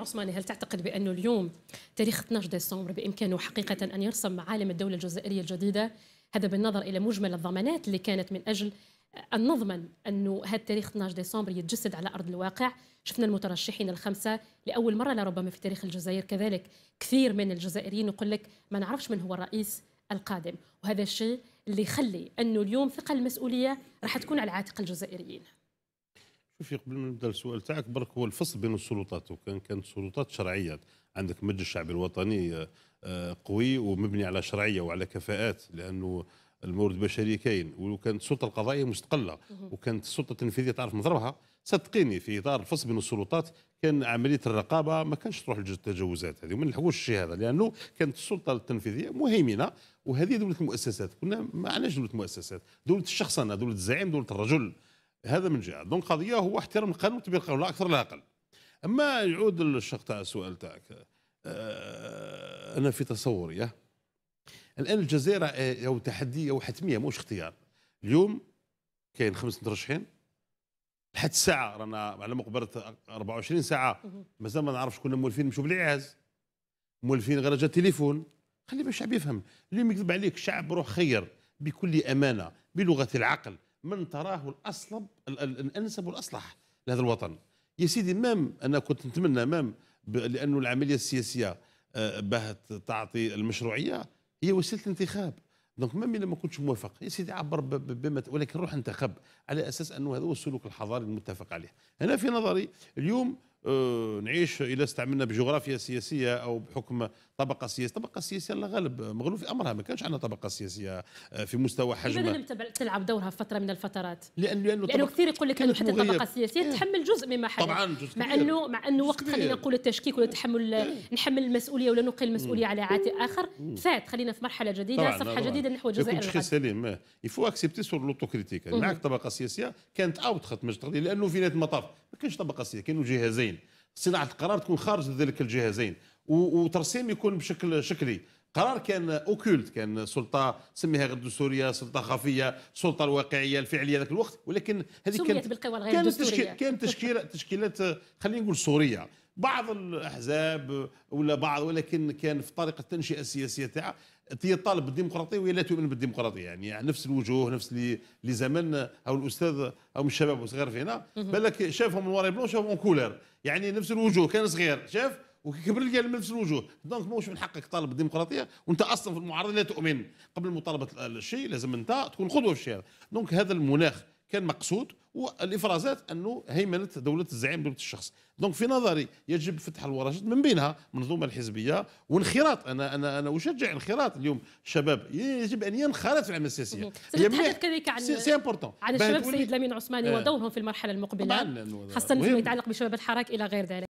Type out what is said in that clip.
العثماني هل تعتقد بأنه اليوم تاريخ 12 ديسمبر بإمكانه حقيقة أن يرسم معالم الدولة الجزائرية الجديدة هذا بالنظر إلى مجمل الضمانات اللي كانت من أجل أن نضمن أنه هذا التاريخ 12 ديسمبر يتجسد على أرض الواقع شفنا المترشحين الخمسة لأول مرة لربما في تاريخ الجزائر كذلك كثير من الجزائريين يقول لك ما نعرفش من هو الرئيس القادم وهذا الشيء اللي يخلي أنه اليوم ثقل المسؤولية راح تكون على عاتق الجزائريين شوفي قبل ما نبدا السؤال تاعك برك هو الفصل بين السلطات وكان كانت سلطات شرعيه عندك مجلس الشعب الوطني آه، آه، قوي ومبني على شرعيه وعلى كفاءات لانه الموارد البشريه كاين وكانت السلطه القضائيه مستقله وكانت السلطه التنفيذيه تعرف مضربها صدقيني في اطار الفصل بين السلطات كان عمليه الرقابه ما كانش تروح للتجاوزات هذه وما نلحقوش الشيء هذا لانه كانت السلطه التنفيذيه مهيمنه وهذه دوله المؤسسات كنا ما عندناش دوله مؤسسات دوله الشخصنه دوله الزعيم دوله الرجل هذا من جهه دونك قضيه هو احترام القانون وتطبيق القانون لا اكثر لا اقل اما يعود للشق تاع السؤال تاعك آه، انا في تصوري الان الجزيره آه، او تحدي او حتميه مش اختيار اليوم كاين خمس مترشحين لحد الساعه رانا على مقبره 24 ساعه مازال ما نعرفش كنا مولفين نمشوا بالعياز مولفين غير جا تليفون خلي الشعب يفهم اليوم يكذب عليك الشعب روح خير بكل امانه بلغه العقل من تراه الاصلب الانسب والاصلح لهذا الوطن يا سيدي مام انا كنت نتمنى مام لانه العمليه السياسيه آه، باه تعطي المشروعيه هي وسيله انتخاب دونك مام لما ما كنتش موافق يا سيدي عبر بما ولكن روح انتخب على اساس انه هذا هو السلوك الحضاري المتفق عليه انا في نظري اليوم آه، نعيش الا استعملنا بجغرافيا سياسيه او بحكم طبقه سياسيه، طبقه سياسيه الله غالب مغلوب في امرها ما كانش عندنا طبقه سياسيه آه، في مستوى حجم لماذا لم تلعب دورها في فتره من الفترات؟ لان لانه, لأنه كثير يقول لك انه حتى الطبقه السياسيه إيه. تحمل جزء مما حدث طبعا جزء مع انه مع انه وقت خلينا نقول التشكيك ولا تحمل إيه. نحمل المسؤوليه ولا نقل المسؤوليه إيه. على عاتق اخر إيه. فات خلينا في مرحله جديده طبعا صفحه طبعا. جديده نحو الجزائر تشخيص سليم يفو اكسبتي سور كريتيك معك طبقه سياسيه كانت اوت خط لانه في نهايه المطاف ما كانش طبقه سياسيه كانوا جهازين صناعه القرار تكون خارج ذلك الجهازين وترسيم يكون بشكل شكلي قرار كان اوكولت كان سلطه سميها غير دستوريه سلطه خفيه سلطه الواقعيه الفعليه ذاك الوقت ولكن هذه كانت بالقوى الغير كانت تشكيل كانت تشكيل تشكيلات خلينا نقول سوريه بعض الاحزاب ولا بعض ولكن كان في طريقه التنشئه السياسيه تاعها تطالب بالديمقراطيه وهي لا تؤمن بالديمقراطيه يعني نفس الوجوه نفس اللي زمن او الاستاذ او الشباب وصغير فينا بالك شافهم وراء بلون شافهم كولر يعني نفس الوجوه كان صغير شاف وكبر لك الملف في الوجوه دونك ماهوش من حقك طالب الديمقراطيه وانت اصلا في المعارضه لا تؤمن قبل مطالبه الشيء لازم انت تكون قدوه في الشارع دونك هذا المناخ كان مقصود والافرازات انه هيمنه دوله الزعيم دوله الشخص دونك في نظري يجب فتح الورشات من بينها منظومه الحزبيه وانخراط انا انا انا اشجع انخراط اليوم الشباب يجب ان ينخرط في العمل السياسي سنتحدث كذلك عن سي امبورطون عن الشباب سيد لامين عثماني آه ودورهم في المرحله المقبله خاصه فيما يتعلق بشباب الحراك الى غير ذلك